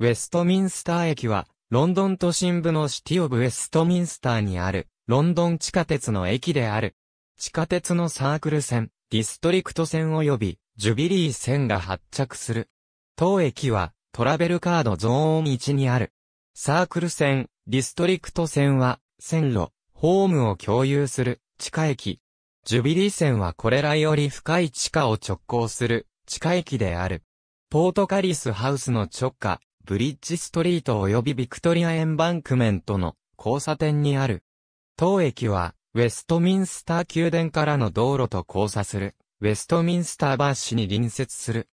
ウェストミンスター駅は、ロンドン都心部のシティオブウェストミンスターにある、ロンドン地下鉄の駅である。地下鉄のサークル線、ディストリクト線及び、ジュビリー線が発着する。当駅は、トラベルカードゾーン1にある。サークル線、ディストリクト線は、線路、ホームを共有する、地下駅。ジュビリー線はこれらより深い地下を直行する、地下駅である。ポートカリスハウスの直下、ブリッジストリート及びビクトリアエンバンクメントの交差点にある。当駅は、ウェストミンスター宮殿からの道路と交差する、ウェストミンスターバッシュに隣接する。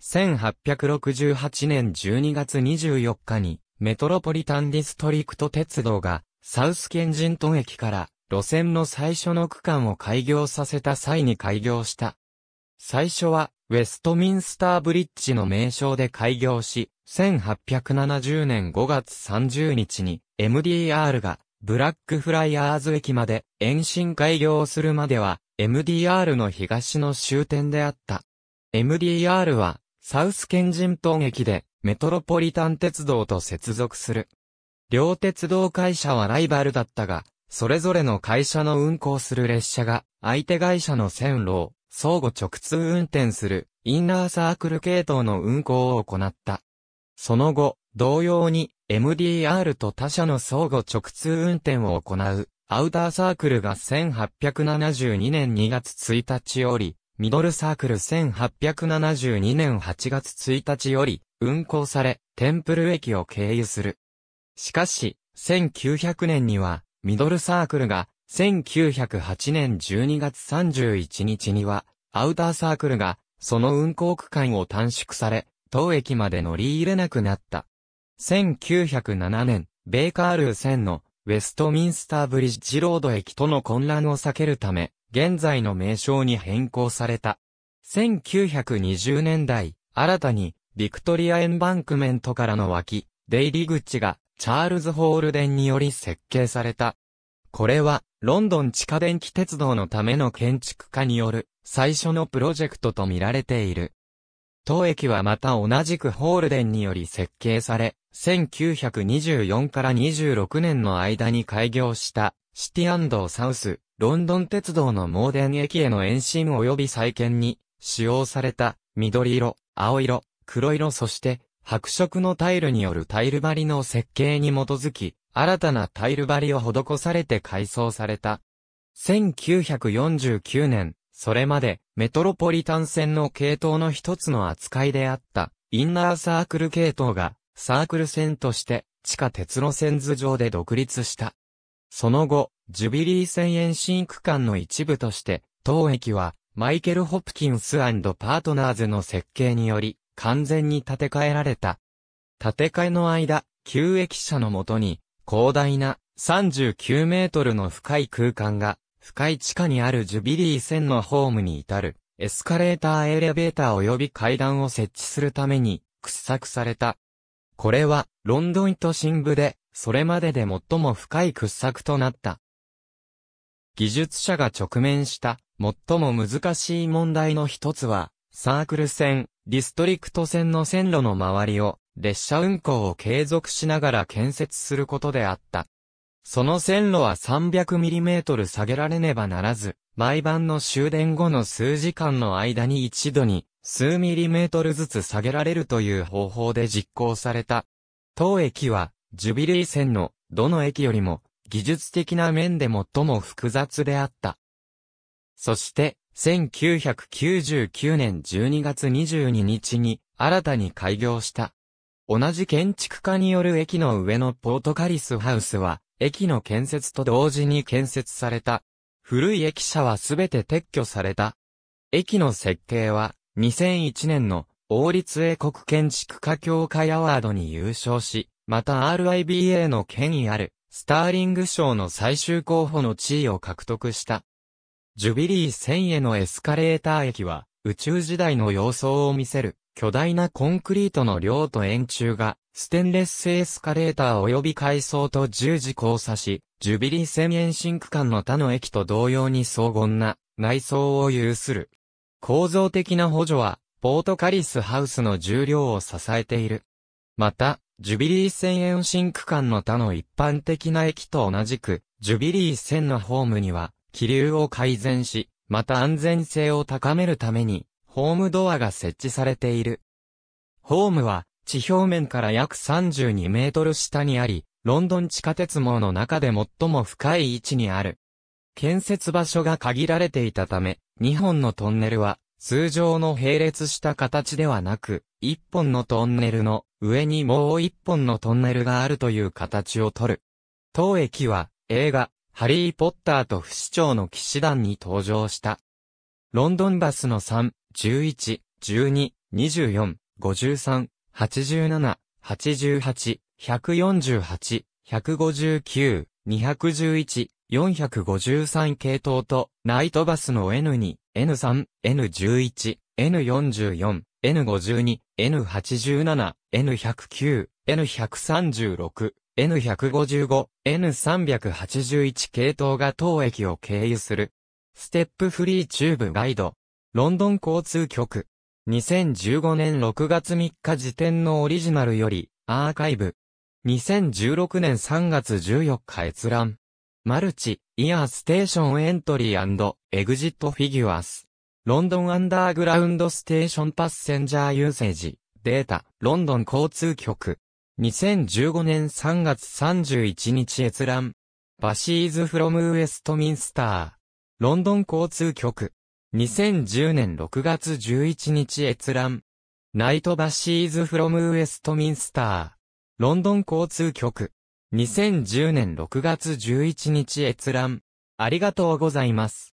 1868年12月24日に、メトロポリタンディストリクト鉄道が、サウスケンジントン駅から、路線の最初の区間を開業させた際に開業した、最初は、ウェストミンスターブリッジの名称で開業し、1870年5月30日に MDR がブラックフライヤーズ駅まで延伸開業するまでは MDR の東の終点であった。MDR はサウスケンジントン駅でメトロポリタン鉄道と接続する。両鉄道会社はライバルだったが、それぞれの会社の運行する列車が相手会社の線路を相互直通運転するインナーサークル系統の運行を行った。その後、同様に MDR と他社の相互直通運転を行うアウターサークルが1872年2月1日より、ミドルサークル1872年8月1日より運行され、テンプル駅を経由する。しかし、1900年には、ミドルサークルが1908年12月31日には、アウターサークルが、その運行区間を短縮され、当駅まで乗り入れなくなった。1907年、ベーカールー線のウェストミンスターブリッジロード駅との混乱を避けるため、現在の名称に変更された。1920年代、新たに、ビクトリアエンバンクメントからの脇、出入り口が、チャールズ・ホールデンにより設計された。これは、ロンドン地下電気鉄道のための建築家による最初のプロジェクトと見られている。当駅はまた同じくホールデンにより設計され、1924から26年の間に開業したシティサウス、ロンドン鉄道の盲電駅への延伸及び再建に使用された緑色、青色、黒色そして白色のタイルによるタイル張りの設計に基づき、新たなタイル張りを施されて改装された。1949年、それまでメトロポリタン線の系統の一つの扱いであったインナーサークル系統がサークル線として地下鉄路線図上で独立した。その後、ジュビリー線延伸区間の一部として、当駅はマイケル・ホプキンスパートナーズの設計により完全に建て替えられた。建て替えの間、旧駅舎のもとに、広大な39メートルの深い空間が、深い地下にあるジュビリー線のホームに至る、エスカレーターエレベーター及び階段を設置するために、掘削された。これは、ロンドン都心部で、それまでで最も深い掘削となった。技術者が直面した、最も難しい問題の一つは、サークル線、ディストリクト線の線路の周りを、列車運行を継続しながら建設することであった。その線路は 300mm 下げられねばならず、毎晩の終電後の数時間の間に一度に数ミリメートルずつ下げられるという方法で実行された。当駅はジュビリー線のどの駅よりも技術的な面で最も複雑であった。そして1999年12月22日に新たに開業した。同じ建築家による駅の上のポートカリスハウスは、駅の建設と同時に建設された。古い駅舎はすべて撤去された。駅の設計は、2001年の王立英国建築家協会アワードに優勝し、また RIBA の権威ある、スターリング賞の最終候補の地位を獲得した。ジュビリー1000へのエスカレーター駅は、宇宙時代の様相を見せる、巨大なコンクリートの量と円柱が、ステンレス製エスカレーター及び階層と十字交差し、ジュビリー1000円新区間の他の駅と同様に荘厳な内装を有する。構造的な補助は、ポートカリスハウスの重量を支えている。また、ジュビリー線延新区間の他の一般的な駅と同じく、ジュビリー線のホームには、気流を改善し、また安全性を高めるために、ホームドアが設置されている。ホームは、地表面から約32メートル下にあり、ロンドン地下鉄網の中で最も深い位置にある。建設場所が限られていたため、2本のトンネルは、通常の並列した形ではなく、1本のトンネルの上にもう1本のトンネルがあるという形をとる。当駅は、映画、ハリー・ポッターと不死鳥の騎士団に登場した。ロンドンバスの3、11、12、24、53、87、88、148、159、211、453系統と、ナイトバスの N2、N3、N11、N44、N52、N87、N109、N136、N155、N381 系統が当駅を経由する。ステップフリーチューブガイド。ロンドン交通局。2015年6月3日時点のオリジナルより、アーカイブ。2016年3月14日閲覧。マルチ、イヤーステーションエントリーエグジットフィギュアス。ロンドンアンダーグラウンドステーションパッセンジャーユーセージ。データ、ロンドン交通局。2015年3月31日閲覧。バシーズ・フロム・ウエストミンスター。ロンドン交通局。2010年6月11日閲覧。ナイト・バシーズ・フロム・ウエストミンスター。ロンドン交通局。2010年6月11日閲覧。ありがとうございます。